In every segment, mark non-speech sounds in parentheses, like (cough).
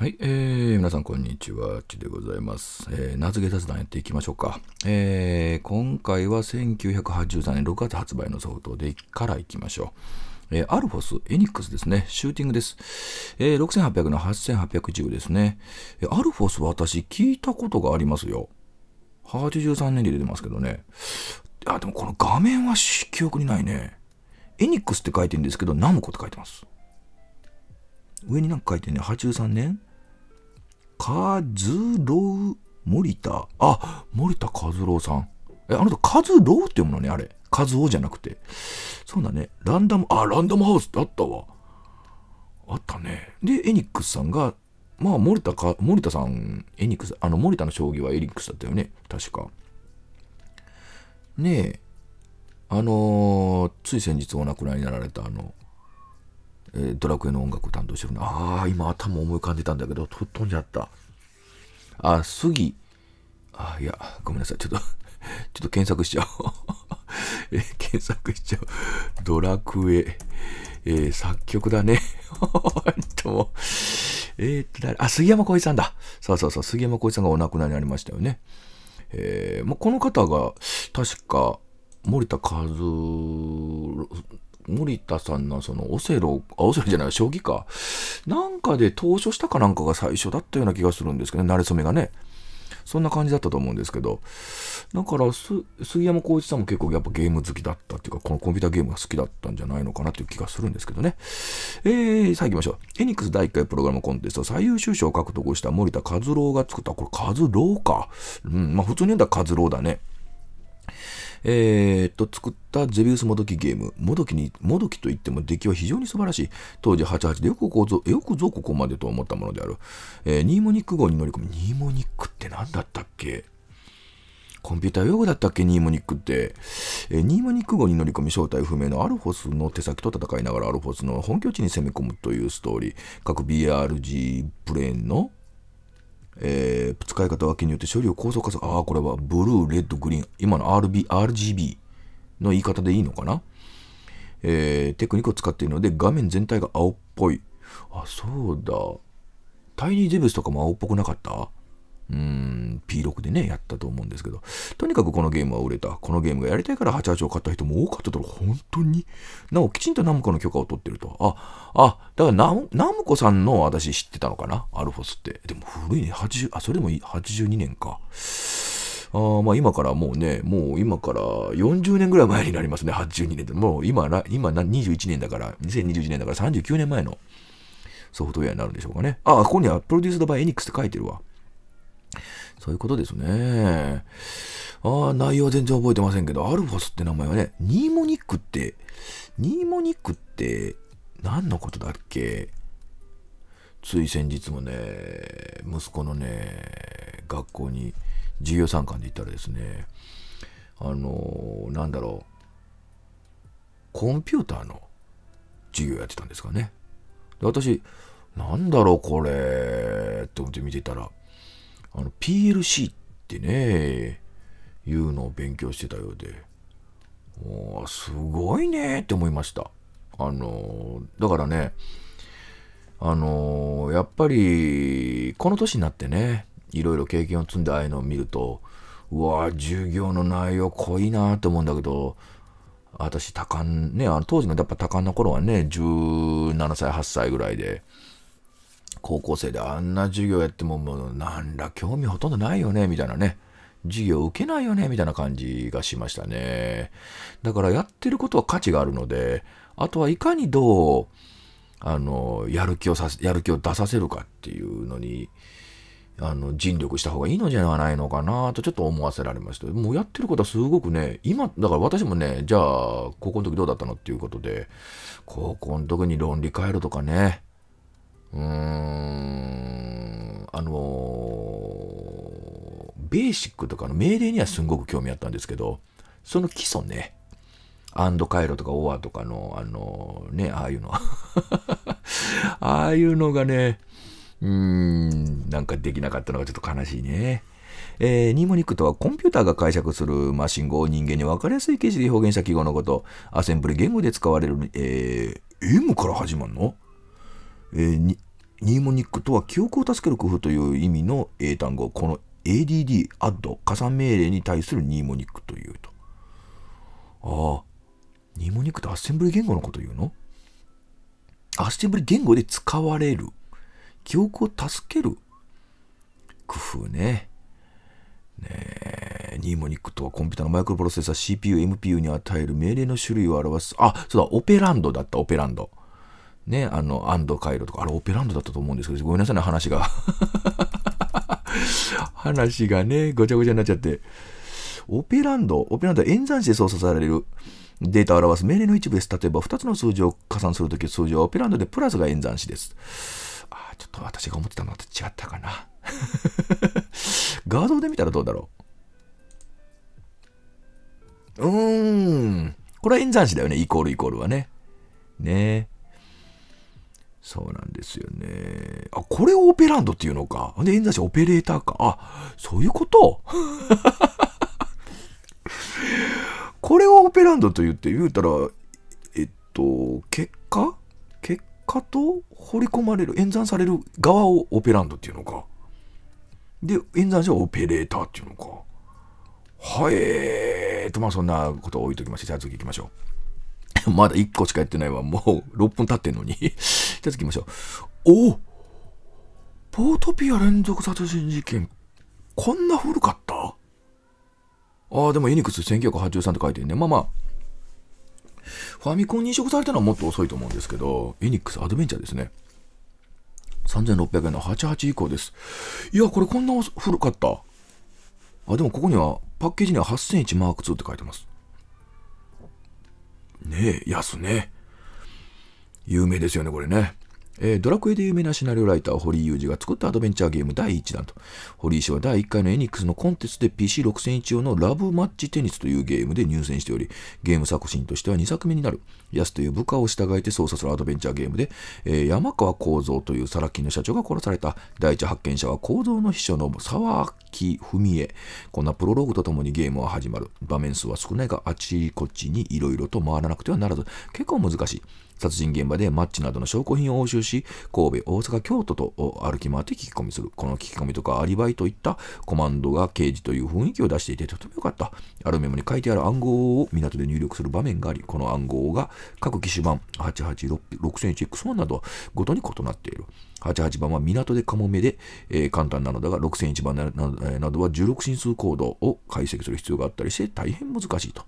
はい、えー、皆さんこんにちは、ちでございます。えー、夏け雑談やっていきましょうか。えー、今回は1983年6月発売のソフトでからいきましょう。えー、アルフォス、エニックスですね。シューティングです。えー、6800の8810ですね。えー、アルフォス私聞いたことがありますよ。83年で出てますけどね。あ、でもこの画面は記憶にないね。エニックスって書いてるんですけど、ナムコって書いてます。上になんか書いてね、83年カズロウ、森田。あ、森田カズロウさん。え、あなたカズロウって読むのね、あれ。カズオじゃなくて。そうだね。ランダム、あ、ランダムハウスってあったわ。あったね。で、エニックスさんが、まあ、森田か、森田さん、エニックス、あの、森田の将棋はエニックスだったよね。確か。ねえ。あのー、つい先日お亡くなりになられたあの、えー、ドラクエの音楽を担当してるの。ああ、今頭思い浮かんでたんだけど、と、飛んじゃった。あ、杉。あ、いや、ごめんなさい。ちょっと (laughs) ちょっと検索しちゃおう (laughs) えー、検索しちゃう。ドラクエ。えー、作曲だね。と (laughs) も。えー、っと、誰あ、杉山浩一さんだ。そうそうそう、杉山浩一さんがお亡くなりになりましたよね。えー、まあ、この方が、確か、森田和森田さんのそのオセロ、あ、オセロじゃない、将棋か。なんかで投書したかなんかが最初だったような気がするんですけどね、慣れ初めがね。そんな感じだったと思うんですけど。だから、杉山浩一さんも結構やっぱゲーム好きだったっていうか、このコンピューターゲームが好きだったんじゃないのかなっていう気がするんですけどね。えー、さあ行きましょう。エニックス第1回プログラムコンテスト最優秀賞を獲得した森田和郎が作った、これ和郎か。うん、まあ普通に言うんだ和郎だね。えー、っと、作ったゼビウスもどきゲーム。もどきに、もどきといっても出来は非常に素晴らしい。当時88でよくこぞ、よくぞここまでと思ったものである。えー、ニーモニック号に乗り込む。ニーモニックって何だったっけコンピューター用語だったっけニーモニックって。えー、ニーモニック号に乗り込み正体不明のアルフォスの手先と戦いながらアルフォスの本拠地に攻め込むというストーリー。各 BRG プレーンのえー、使い方、分けによって処理を高速化する。ああ、これはブルー、レッド、グリーン。今の RB、RGB の言い方でいいのかな、えー、テクニックを使っているので、画面全体が青っぽい。あ、そうだ。タイニーゼブスとかも青っぽくなかったうん、P6 でね、やったと思うんですけど、とにかくこのゲームは売れた。このゲームがやりたいから88を買った人も多かっただろ本当に。なお、きちんとナムコの許可を取ってると。あ、あ、だからナムコさんの私知ってたのかなアルフォスって。でも古いね。80、あ、それでも82年か。あまあ今からもうね、もう今から40年ぐらい前になりますね。82年って。もう今、今21年だから、2021年だから39年前のソフトウェアになるんでしょうかね。あ、ここにはプロデュースドバイエニックスって書いてるわ。そういうことですね。ああ、内容は全然覚えてませんけど、アルファスって名前はね、ニーモニックって、ニーモニックって何のことだっけつい先日もね、息子のね、学校に授業参観で行ったらですね、あのー、なんだろう、コンピューターの授業やってたんですかね。で、私、なんだろうこれって思って見てたら、あの PLC ってねいうのを勉強してたようでおすごいねって思いましたあのだからねあのやっぱりこの年になってねいろいろ経験を積んでああいうのを見るとうわ授業の内容濃いなって思うんだけど私多感ねあの当時のやっぱ多感な頃はね17歳8歳ぐらいで高校生であんな授業やってももうなんら興味ほとんどないよねみたいなね授業受けないよねみたいな感じがしましたねだからやってることは価値があるのであとはいかにどうあのやる気をさやる気を出させるかっていうのにあの尽力した方がいいのじゃないのかなとちょっと思わせられましたもうやってることはすごくね今だから私もねじゃあ高校の時どうだったのっていうことで高校の時に論理回路とかねうーん、あのベーシックとかの命令にはすんごく興味あったんですけど、その基礎ね、アンド回路とかオアとかの、あのね、ああいうの。(laughs) ああいうのがね、うーん、なんかできなかったのがちょっと悲しいね。えー、ニモニックとはコンピューターが解釈する、マシン号を人間に分かりやすい形式で表現した記号のこと、アセンブリ言語で使われる、えー、M から始まるのえー、ニーモニックとは記憶を助ける工夫という意味の英単語。この ADD、アッド、加算命令に対するニーモニックというと。ああ、ニーモニックってアッセンブリ言語のこと言うのアッセンブリ言語で使われる。記憶を助ける工夫ね。ねニーモニックとはコンピュータのマイクロプロセッサー CPU、MPU に与える命令の種類を表す。あ、そうだ、オペランドだった、オペランド。ね、あの、安藤回路とか、あれオペランドだったと思うんですけど、ごめんなさいね、話が。(laughs) 話がね、ごちゃごちゃになっちゃって。オペランド、オペランドは演算子で操作されるデータを表す命令の一部です。例えば、2つの数字を加算するとき、数字はオペランドでプラスが演算子です。あ、ちょっと私が思ってたのと違ったかな。(laughs) 画像で見たらどうだろううーん。これは演算子だよね、イコールイコールはね。ねえ。そうなんですよね。あ、これをオペランドっていうのか。で、演座しオペレーターか。あ、そういうこと (laughs) これをオペランドと言って言うたら、えっと、結果結果と掘り込まれる、演算される側をオペランドっていうのか。で、演算者はオペレーターっていうのか。はえーと、まあそんなことを置いときまして、じゃあ次行きましょう。(laughs) まだ1個しかやってないわ。もう6分経ってんのに (laughs) じゃあきましょう。おポートピア連続殺人事件。こんな古かったああ、でもユニクス1983って書いてるね。まあまあ。ファミコンに移植されたのはもっと遅いと思うんですけど、ユニックスアドベンチャーですね。3600円の88以降です。いや、これこんな古かった。あ、でもここにはパッケージには8000 1マーク2って書いてます。ねえ、安ね。有名ですよね、これね。えー、ドラクエで有名なシナリオライター、堀井裕二が作ったアドベンチャーゲーム第1弾と。堀井氏は第1回のエニックスのコンテストで PC6001 用のラブマッチテニスというゲームで入選しており、ゲーム作品としては2作目になる。ヤスという部下を従えて操作するアドベンチャーゲームで、えー、山川幸三というサラキンの社長が殺された第一発見者は幸三の秘書の沢木文恵。こんなプロローグとともにゲームは始まる。場面数は少ないがあちこちにいろいろと回らなくてはならず、結構難しい。殺人現場でマッチなどの証拠品を押収し、神戸、大阪、京都と歩き回って聞き込みする。この聞き込みとかアリバイといったコマンドが刑事という雰囲気を出していてとても良かった。あるメモに書いてある暗号を港で入力する場面があり、この暗号が各機種版 886000HX1 などごとに異なっている。88番は港でカモメで、えー、簡単なのだが、6001番などは16進数コードを解析する必要があったりして大変難しいと。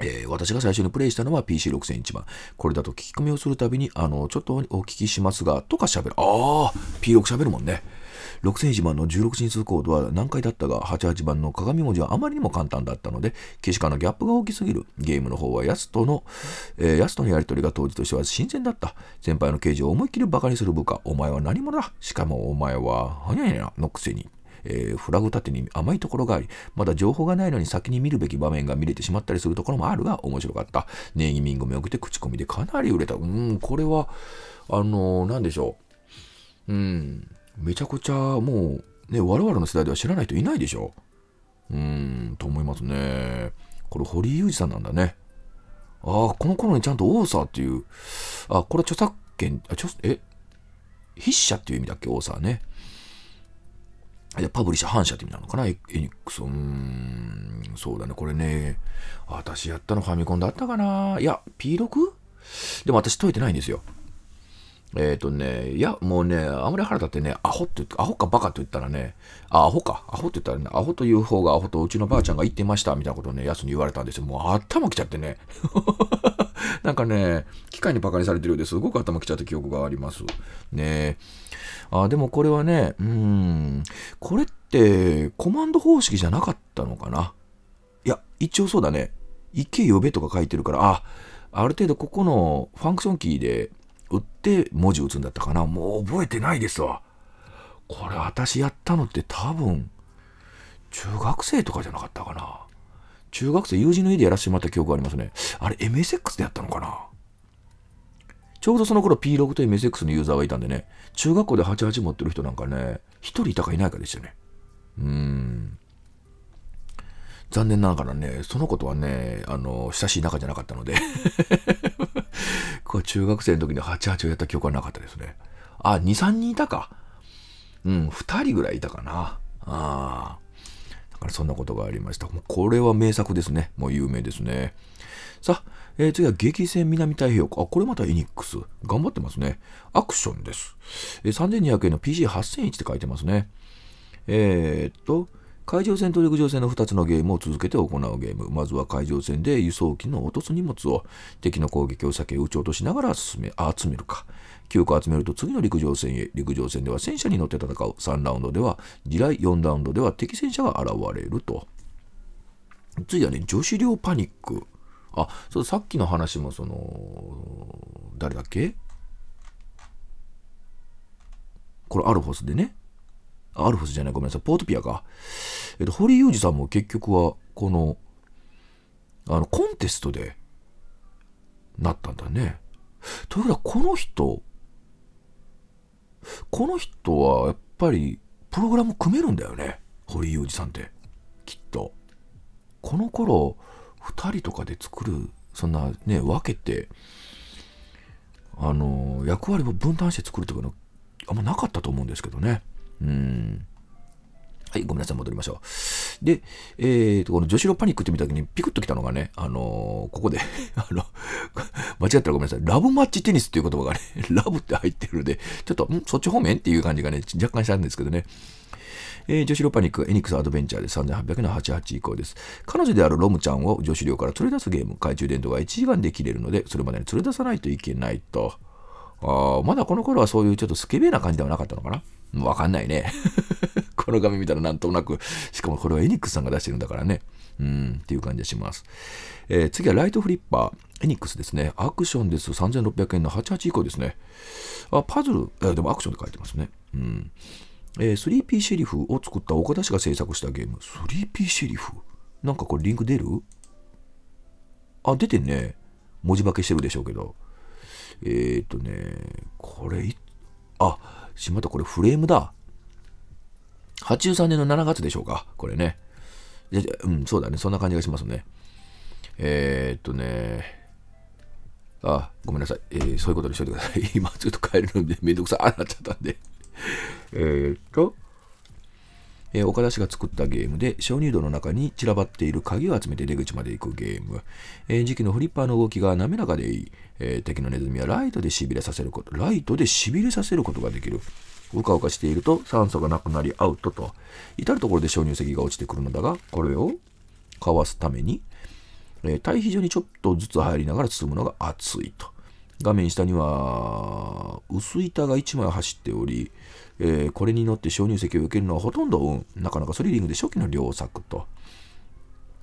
えー、私が最初にプレイしたのは PC6001 番。これだと聞き込みをするたびに、あの、ちょっとお聞きしますが、とか喋る。ああ、P6 喋るもんね。6001番の16進数コードは難解だったが、88番の鏡文字はあまりにも簡単だったので、消しかのギャップが大きすぎる。ゲームの方はヤスとの、えー、ヤスとのやりとりが当時としては新鮮だった。先輩の刑事を思いっきりバカにする部下。お前は何者だしかもお前は、はにゃにゃのくせに。えー、フラグ立てに甘いところがあり、まだ情報がないのに先に見るべき場面が見れてしまったりするところもあるが面白かった。ネーギミングも良くて口コミでかなり売れた。うん、これは、あのー、なんでしょう。うん、めちゃくちゃもう、ね、我々の世代では知らない人いないでしょ。ううん、と思いますね。これ、堀井裕二さんなんだね。ああ、この頃にちゃんと王さ」っていう、あ、これは著作権、あ、ちょえ、筆者っていう意味だっけ、王さね。いや、パブリッシャー反射って意味なのかなエニックス。うーん、そうだね。これね、私やったのファミコンだったかないや、P6? でも私解いてないんですよ。えっ、ー、とね、いや、もうね、あまり原田ってね、アホって言って、アホかバカって言ったらね、あ、アホか、アホって言ったらね、アホという方がアホとうちのばあちゃんが言ってました、みたいなことをね、やつに言われたんですよ。もう頭きちゃってね。(laughs) なんかね、機械にバカにされてるようですごく頭きちゃった記憶があります。ねあ、でもこれはね、うん、これってコマンド方式じゃなかったのかな。いや、一応そうだね。行け呼べとか書いてるから、あ、ある程度ここのファンクションキーで、打って文字打つんだったかな。もう覚えてないですわ。これ私やったのって多分、中学生とかじゃなかったかな。中学生、友人の家でやらせてもらった記憶がありますね。あれ、MSX でやったのかなちょうどその頃 P6 と MSX のユーザーがいたんでね、中学校で88持ってる人なんかね、一人いたかいないかでしたね。うーん。残念ながらね、そのことはね、あの、親しい仲じゃなかったので (laughs) こ中学生の時に88をやった記憶はなかったですね。あ、2、3人いたか。うん、2人ぐらいいたかな。あだからそんなことがありました。もうこれは名作ですね。もう有名ですね。さあ、えー、次は激戦南太平洋。あ、これまたエニックス。頑張ってますね。アクションです。えー、3200円の PG8001 って書いてますね。えー、っと、海上戦と陸上戦の2つのゲームを続けて行うゲーム。まずは海上戦で輸送機の落とす荷物を敵の攻撃を避け撃ち落としながら進め、集めるか。9個集めると次の陸上戦へ。陸上戦では戦車に乗って戦う。3ラウンドでは地雷、4ラウンドでは敵戦車が現れると。次はね、女子寮パニック。あ、そう、さっきの話もその、誰だっけこれアルフォスでね、アルフスじゃない、ごめんなさい、ポートピアか。えっと、堀裕二さんも結局は、この、あの、コンテストで、なったんだね。というか、この人、この人は、やっぱり、プログラム組めるんだよね。堀裕二さんって。きっと。この頃、2人とかで作る、そんなね、分けて、あの、役割を分担して作るとかの、あんまなかったと思うんですけどね。うん。はい、ごめんなさい、戻りましょう。で、えーと、この女子のパニックって見たときにピクッときたのがね、あのー、ここで (laughs) あの、間違ったらごめんなさい、ラブマッチテニスっていう言葉がね、(laughs) ラブって入ってるので、ちょっと、んそっち方面っていう感じがね、若干したんですけどね。えー、女子ロパニックエニックスアドベンチャーで3800の88以降です。彼女であるロムちゃんを女子寮から連れ出すゲーム、懐中電灯が1時間で切れるので、それまでに連れ出さないといけないと。あまだこの頃はそういうちょっとスケベな感じではなかったのかな。わかんないね。(laughs) この画面見たらなんとなく、しかもこれはエニックスさんが出してるんだからね。うん、っていう感じがします。えー、次はライトフリッパー。エニックスですね。アクションです。3600円の88以降ですね。あ、パズル。えでもアクションで書いてますね。うん。えー、3P シェリフを作った岡田氏が制作したゲーム。3P シェリフなんかこれリンク出るあ、出てね。文字化けしてるでしょうけど。えー、っとね、これいあ、しまった、これフレームだ。83年の7月でしょうか、これね。じゃ、うん、そうだね、そんな感じがしますね。えー、っとね、あ、ごめんなさい、えー、そういうことにしといてください。(laughs) 今、ちょっと帰るのでめんどくさい、あなっちゃったんで。えっと、えー、岡田氏が作ったゲームで、鍾乳洞の中に散らばっている鍵を集めて出口まで行くゲーム。えー、時期のフリッパーの動きが滑らかでいい。えー、敵のネズミはライトで痺れさせること、ライトで痺れさせることができる。うかうかしていると酸素がなくなりアウトと、至るところで鍾乳石が落ちてくるのだが、これをかわすために、えー、対比上にちょっとずつ入りながら進むのが熱いと。画面下には薄板が1枚走っており、えー、これに乗って鍾乳石を受けるのはほとんど運なかなかスリリングで初期の良作と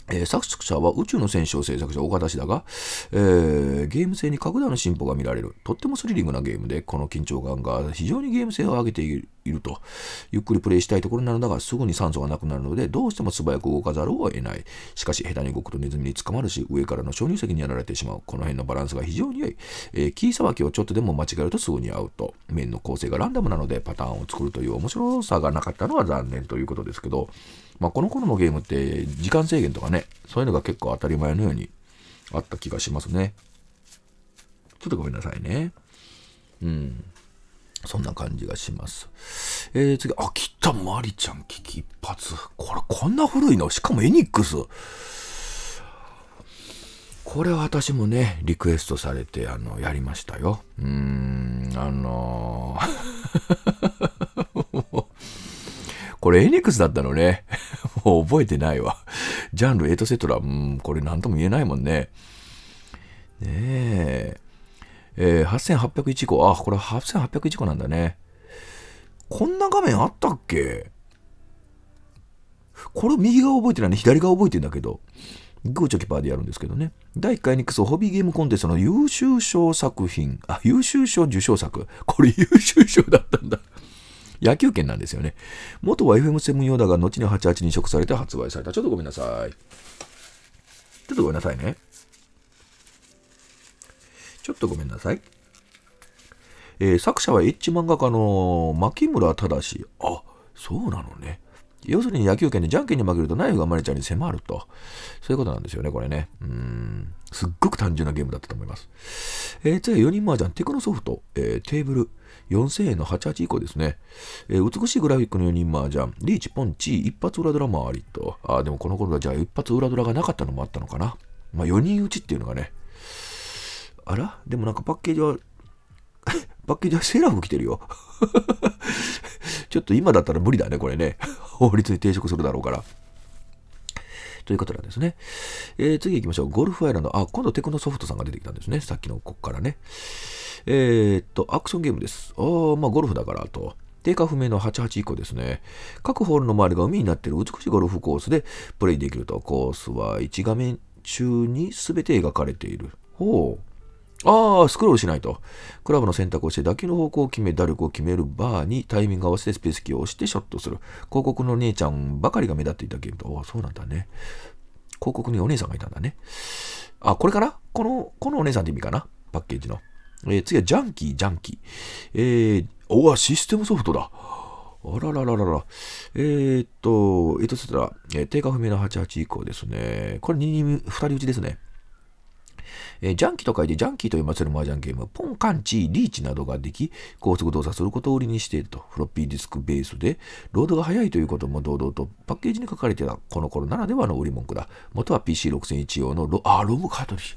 えー、作者は宇宙の戦士を制作した岡田氏だが、えー、ゲーム性に格段の進歩が見られる。とってもスリリングなゲームで、この緊張感が非常にゲーム性を上げていると。ゆっくりプレイしたいところなのだが、すぐに酸素がなくなるので、どうしても素早く動かざるを得ない。しかし、下手に動くとネズミに捕まるし、上からの小乳石にやられてしまう。この辺のバランスが非常に良い。えー、キーさばきをちょっとでも間違えるとすぐにアウト。面の構成がランダムなので、パターンを作るという面白さがなかったのは残念ということですけど、まあ、この頃のゲームって時間制限とかね、そういうのが結構当たり前のようにあった気がしますね。ちょっとごめんなさいね。うん。そんな感じがします。えー、次、秋田まりちゃん危機一髪。これ、こんな古いのしかもエニックス。これは私もね、リクエストされて、あの、やりましたよ。うーん、あのー (laughs) これエニックスだったのね。(laughs) もう覚えてないわ。ジャンル8セトラ、うん、これ何とも言えないもんね。ねえ。えー、8801個。あ、これ8801個なんだね。こんな画面あったっけこれ右側覚えてないね。左側覚えてんだけど。グーチョキパーでやるんですけどね。第1回ニックスホビーゲームコンテストの優秀賞作品。あ、優秀賞受賞作。これ優秀賞だったんだ。野球券なんですよね。元は FM7 用だが、後に88に移植されて発売された。ちょっとごめんなさい。ちょっとごめんなさいね。ちょっとごめんなさい。えー、作者はエッジ漫画家の牧村正。あ、そうなのね。要するに野球拳でじゃんけんに負けるとナイフがマネちゃんに迫ると。そういうことなんですよね、これね。うん。すっごく単純なゲームだったと思います。えー、次は4人麻雀、テクノソフト、えー、テーブル、4000円の88以降ですね。えー、美しいグラフィックの4人麻雀、リーチ、ポンチ、一発裏ドラもありと。あ、でもこの頃はじゃあ一発裏ドラがなかったのもあったのかな。まあ4人打ちっていうのがね。あらでもなんかパッケージはパッケージはセーラー服着てるよ。(laughs) ちょっと今だったら無理だね、これね。(laughs) 法律に抵触するだろうから。ということなんですね。えー、次行きましょう。ゴルフアイランド。あ、今度テクノソフトさんが出てきたんですね。さっきのここからね。えー、っと、アクションゲームです。ああ、まあゴルフだからと。定価不明の88以降ですね。各ホールの周りが海になっている美しいゴルフコースでプレイできると。コースは1画面中に全て描かれている。ほう。ああ、スクロールしないと。クラブの選択をして打球の方向を決め、打力を決めるバーにタイミング合わせてスペースキーを押してショットする。広告の姉ちゃんばかりが目立っていたゲームと。ああ、そうなんだね。広告にお姉さんがいたんだね。あ、これかなこの、このお姉さんって意味かなパッケージの。えー、次はジャンキー、ジャンキー。えー、おわ、システムソフトだ。あららららら。えー、っと、えー、っと、そしたら、えー、定価不明の88以降ですね。これ2人、2人打ちですね。えー、ジャンキと書いてジャンキーと読ませる麻雀ゲーム、ポン、カンチ、リーチなどができ、高速動作することを売りにしていると、フロッピーディスクベースで、ロードが速いということも堂々とパッケージに書かれてた、この頃ならではの売り文句だ。元は PC6001 用のロ、あ、ロムカートリッジ。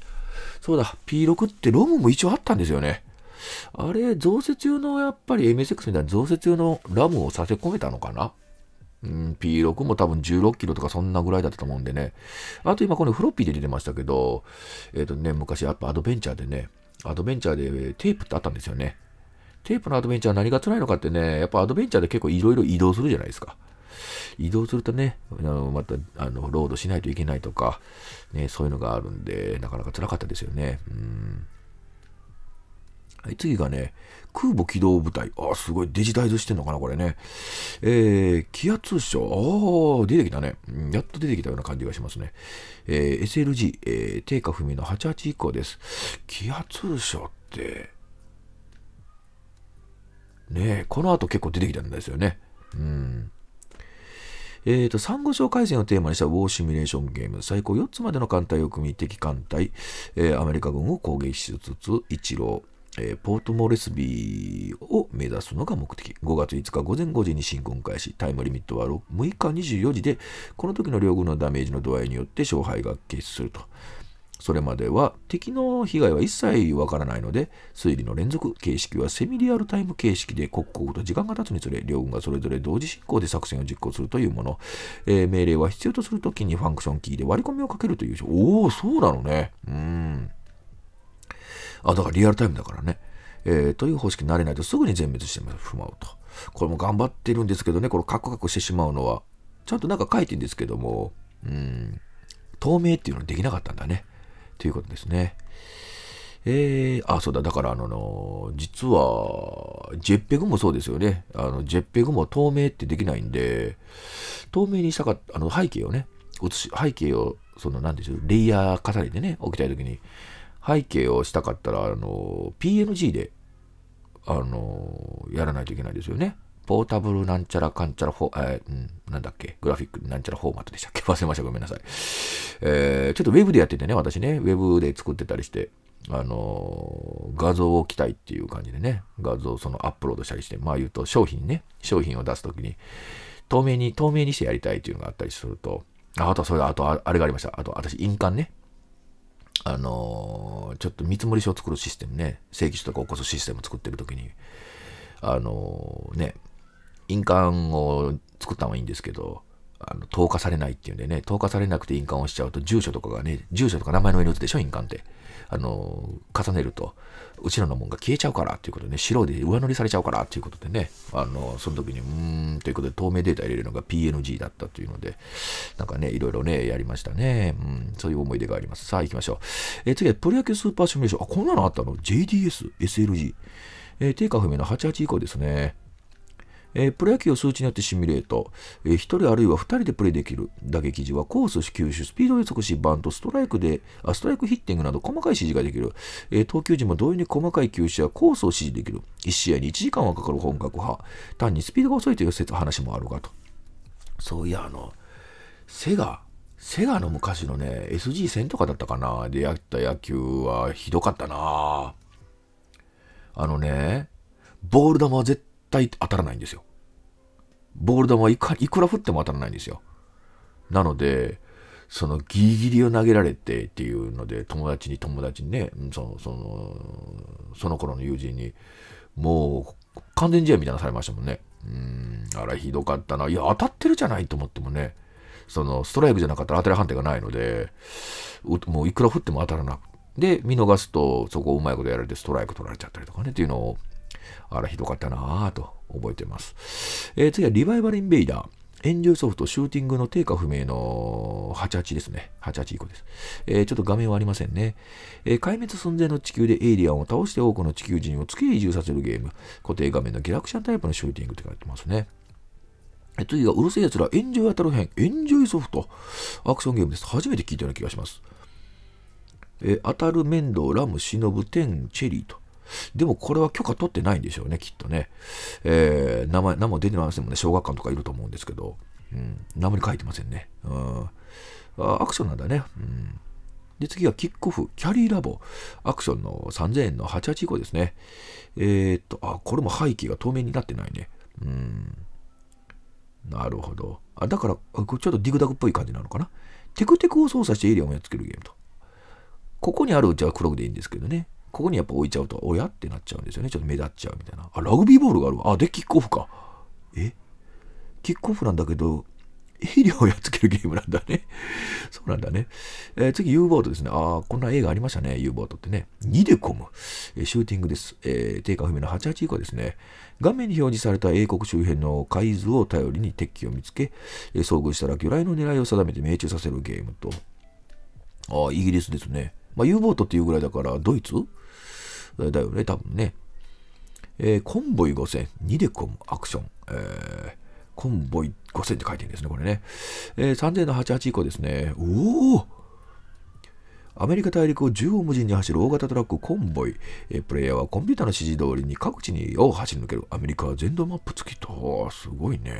そうだ、P6 ってロムも一応あったんですよね。あれ、増設用の、やっぱり MSX みたいな増設用のラムをさせ込めたのかなうん、P6 も多分16キロとかそんなぐらいだったと思うんでね。あと今このフロッピーで出てましたけど、えっ、ー、とね、昔やっぱアドベンチャーでね、アドベンチャーでテープってあったんですよね。テープのアドベンチャー何が辛いのかってね、やっぱアドベンチャーで結構いろいろ移動するじゃないですか。移動するとね、あのまたあのロードしないといけないとか、ね、そういうのがあるんで、なかなか辛かったですよね。うんはい、次がね、空母機動部隊。ああ、すごい。デジタイズしてんのかな、これね。えー、気圧症。ああ、出てきたね。やっと出てきたような感じがしますね。えー、SLG、えー、定価不明の88以降です。気圧症って、ねこの後結構出てきたんですよね。うん。えっ、ー、と、ンゴ礁海戦をテーマにしたウォーシミュレーションゲーム、最高4つまでの艦隊を組み、敵艦隊、えー、アメリカ軍を攻撃しつつ、一ー。えー、ポートモレスビーを目指すのが目的。5月5日午前5時に進軍開始。タイムリミットは 6, 6日24時で、この時の両軍のダメージの度合いによって勝敗が決すると。それまでは敵の被害は一切わからないので、推理の連続形式はセミリアルタイム形式で刻々と時間が経つにつれ、両軍がそれぞれ同時進行で作戦を実行するというもの。えー、命令は必要とするときにファンクションキーで割り込みをかけるという。おお、そうなのね。うん。あ、だからリアルタイムだからね。えー、という方式になれないとすぐに全滅してしまうと。これも頑張ってるんですけどね、このカクカクしてしまうのは、ちゃんとなんか書いてんですけども、うん、透明っていうのはできなかったんだね。ということですね。えー、あ、そうだ、だからあの、実は、JPEG もそうですよね。あの、JPEG も透明ってできないんで、透明にしたかった、あの、背景をね、写し、背景を、その、なんでしょう、レイヤー重ねてね、置きたいときに、背景をしたかったら、あの、PNG で、あの、やらないといけないですよね。ポータブルなんちゃらかんちゃらフォ、えー、うん、なんだっけ、グラフィックなんちゃらフォーマットでしたっけ (laughs) 忘れました。ごめんなさい。えー、ちょっとウェブでやっててね、私ね、ウェブで作ってたりして、あの画像を置きたいっていう感じでね、画像をそのアップロードしたりして、まあ言うと商品ね、商品を出すときに、透明に、透明にしてやりたいっていうのがあったりすると、あ、あとそれ、あとあれがありました。あと私、印鑑ね。あのー、ちょっと見積書を作るシステムね、正規書とか起こすシステム作ってる時に、あのー、ね、印鑑を作った方がいいんですけど、あの、投下されないっていうんでね、投下されなくて印鑑をしちゃうと、住所とかがね、住所とか名前の上に打つでしょ、印鑑って。あの、重ねると、うちらのもんが消えちゃうからっていうことでね、白で上乗りされちゃうからっていうことでね、あの、その時に、うーん、ということで透明データ入れるのが PNG だったというので、なんかね、いろいろね、やりましたね。うん、そういう思い出があります。さあ、行きましょう。えー、次はプロ野球スーパーシミュレーション。あ、こんなのあったの ?JDS、SLG。えー、定価不明の88以降ですね。えー、プロ野球を数値によってシミュレート、えー、1人あるいは2人でプレイできる打撃時はコース、球種、スピード予測し、バント、ストライクであ、ストライクヒッティングなど細かい指示ができる、えー、投球時も同様に細かい球種やコースを指示できる、1試合に1時間はかかる本格派、単にスピードが遅いという説話もあるがと。そういや、あの、セガ、セガの昔のね、SG 戦とかだったかな、でやった野球はひどかったなあのね、ボール球は絶対当たらないんですよ。ボール球はいくら振っても当たらないんですよ。なので、そのギリギリを投げられてっていうので、友達に友達にね、その、その、その頃の友人に、もう完全試合みたいなのされましたもんね。うん、あらひどかったな。いや、当たってるじゃないと思ってもね、そのストライクじゃなかったら当たり判定がないので、もういくら振っても当たらなくで、見逃すと、そこをうまいことやられてストライク取られちゃったりとかねっていうのをあら、ひどかったなぁと覚えてます。えー、次はリバイバルインベイダー。エンョイソフトシューティングの定価不明の88ですね。88以降です。えー、ちょっと画面はありませんね、えー、壊滅寸前の地球でエイリアンを倒して多くの地球人を月へ移住させるゲーム。固定画面のギラクシャンタイプのシューティングって書いてますね。えー、次がうるせえ奴らエンジョイ当たる編。エンジョイソフト。アクションゲームです。初めて聞いたような気がします。えー、当たる面倒、ラム、忍、天、チェリーと。でもこれは許可取ってないんでしょうね、きっとね。えー、名前、名も出てませんもんね、小学館とかいると思うんですけど、うん、名前に書いてませんね。うん、あアクションなんだね。うんで、次はキックオフ、キャリーラボ、アクションの3000円の88以降ですね。えー、っと、あ、これも背景が透明になってないね。うん。なるほど。あ、だから、ちょっとディグダグっぽい感じなのかな。テクテクを操作してエリアをやっつけるゲームと。ここにあるうちは黒くでいいんですけどね。ここにやっぱ置いちゃうと、おやってなっちゃうんですよね。ちょっと目立っちゃうみたいな。あ、ラグビーボールがあるわ。あ、で、キックオフか。えキックオフなんだけど、医療をやっつけるゲームなんだね。(laughs) そうなんだね。えー、次、U ボートですね。ああ、こんな映画ありましたね、U ボートってね。2で込む、えー、シューティングです。えー、定価不明の88以降ですね。画面に表示された英国周辺の海図を頼りに敵機を見つけ、えー、遭遇したら魚雷の狙いを定めて命中させるゲームと。ああ、イギリスですね。まあ、U ボートっていうぐらいだから、ドイツだよね、多分ね。えー、コンボイ5000、ニデコムアクション、えー、コンボイ5000って書いてるんですね、これね。えー、3000の88以降ですね。おおアメリカ大陸を縦横無尽に走る大型トラックコンボイ、えー、プレイヤーはコンピューターの指示通りに各地にを走り抜けるアメリカは全土マップ付きとすごいね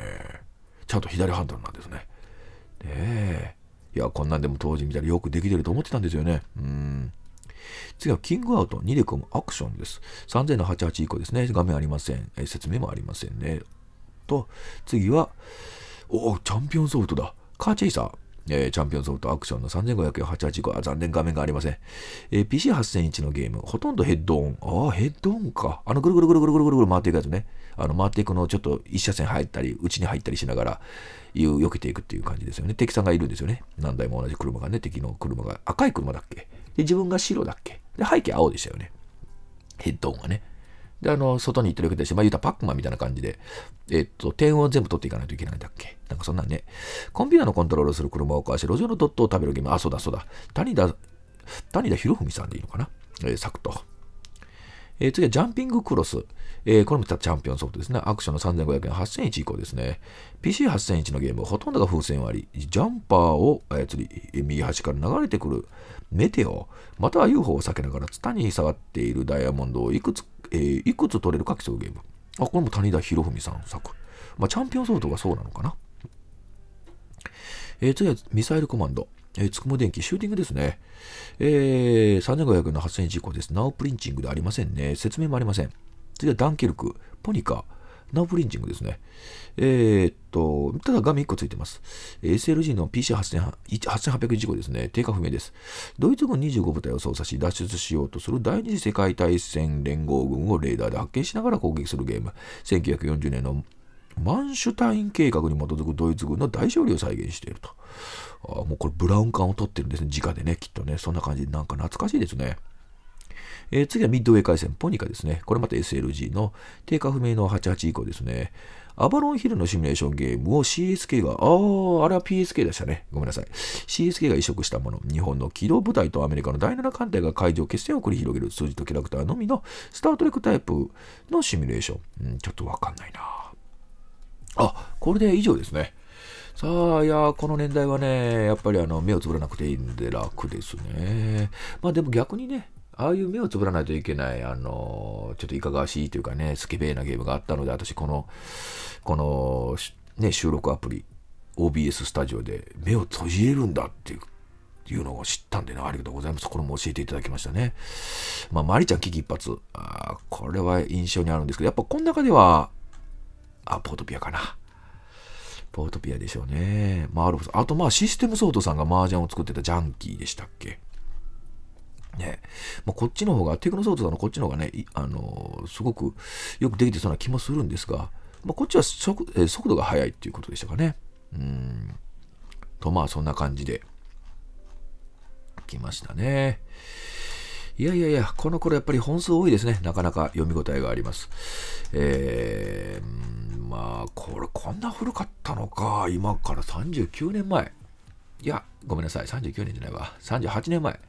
ちゃんと左ハンドルなんですねねえいやこんなんでも当時見たらよくできてると思ってたんですよねうん次はキングアウト2で組むアクションです。3000の88以降ですね。画面ありません。え説明もありませんね。と、次は、おお、チャンピオンソフトだ。カーチェイサー。えー、チャンピオンソフトアクションの3500 885あ、残念画面がありません。えー、PC8001 のゲーム、ほとんどヘッドオン。ああ、ヘッドオンか。あの、ぐるぐるぐるぐるぐるぐるぐる回っていくやつね。あの、回っていくのをちょっと一車線入ったり、内に入ったりしながら、いう、避けていくっていう感じですよね。敵さんがいるんですよね。何台も同じ車がね、敵の車が、赤い車だっけで、自分が白だっけで、背景青でしたよね。ヘッドンがね。で、あの、外に行ってるわけだし、まあ、言うたらパックマンみたいな感じで、えっと、点を全部取っていかないといけないんだっけなんかそんなんね。コンピューターのコントロールする車を壊わし、路上のドットを食べるゲーム。あ、そうだそうだ。谷田、谷田博文さんでいいのかなえー、サクッと。えー、次はジャンピングクロス。えー、これもチャンピオンソフトですね。アクションの3500円、8000以降ですね。PC8000 インチのゲーム、ほとんどが風船割り。ジャンパーを操り、右端から流れてくるメテオ、または UFO を避けながら、ツタに下がっているダイヤモンドをいくつ、えー、いくつ取れるか競うゲーム。あ、これも谷田博文さん作。まあ、チャンピオンソフトがそうなのかな。えー、次はミサイルコマンド。えー、つくも電機、シューティングですね。えー、3500円の発電事故です。ナウプリンチングでありませんね。説明もありません。次はダンケルク、ポニカ、ナウプリンチングですね。えー、っと、ただ画面1個ついてます。SLG の PC8800 事故ですね。定価不明です。ドイツ軍25部隊を操作し、脱出しようとする第二次世界大戦連合軍をレーダーで発見しながら攻撃するゲーム。1940年のマンシュタイン計画に基づくドイツ軍の大勝利を再現していると。あもうこれブラウン管を取ってるんですね。直でね、きっとね。そんな感じで、なんか懐かしいですね。えー、次はミッドウェー海戦ポニカですね。これまた SLG の定価不明の88以降ですね。アバロンヒルのシミュレーションゲームを CSK が、ああ、あれは PSK でしたね。ごめんなさい。CSK が移植したもの、日本の機動部隊とアメリカの第7艦隊が海上決戦を繰り広げる数字とキャラクターのみのスタートレックタイプのシミュレーション。うん、ちょっとわかんないな。あ、これで以上ですね。さあ、いや、この年代はね、やっぱりあの、目をつぶらなくていいんで楽ですね。まあでも逆にね、ああいう目をつぶらないといけない、あの、ちょっといかがわしいというかね、スケベーなゲームがあったので、私この、この、ね、収録アプリ、OBS スタジオで目を閉じれるんだっていういうのを知ったんでね、ありがとうございます。これも教えていただきましたね。まあ、まりちゃん危機一髪。ああこれは印象にあるんですけど、やっぱこの中では、あ、ポートピアかな。ポートピアでしょうね。まあ、アルフあと、まあ、システムソートさんが麻雀を作ってたジャンキーでしたっけ。ね、まあ、こっちの方が、テクノソートさんのこっちの方がね、あのー、すごくよくできてそうな気もするんですが、まあ、こっちは速,、え速度が速いっていうことでしたかね。うん。と、まあ、そんな感じで、来ましたね。いやいやいや、この頃やっぱり本数多いですね。なかなか読み応えがあります。えー、まあ、これ、こんな古かったのか。今から39年前。いや、ごめんなさい。39年じゃないわ。38年前。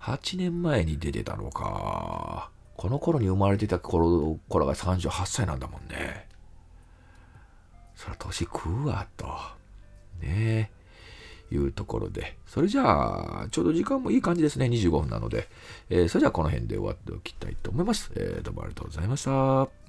8年前に出てたのか。この頃に生まれてた頃頃が38歳なんだもんね。そら年食うわ、と。ねえ。いうところで、それじゃあ、ちょうど時間もいい感じですね。25分なので、えー、それじゃあこの辺で終わっておきたいと思います。えー、どうもありがとうございました。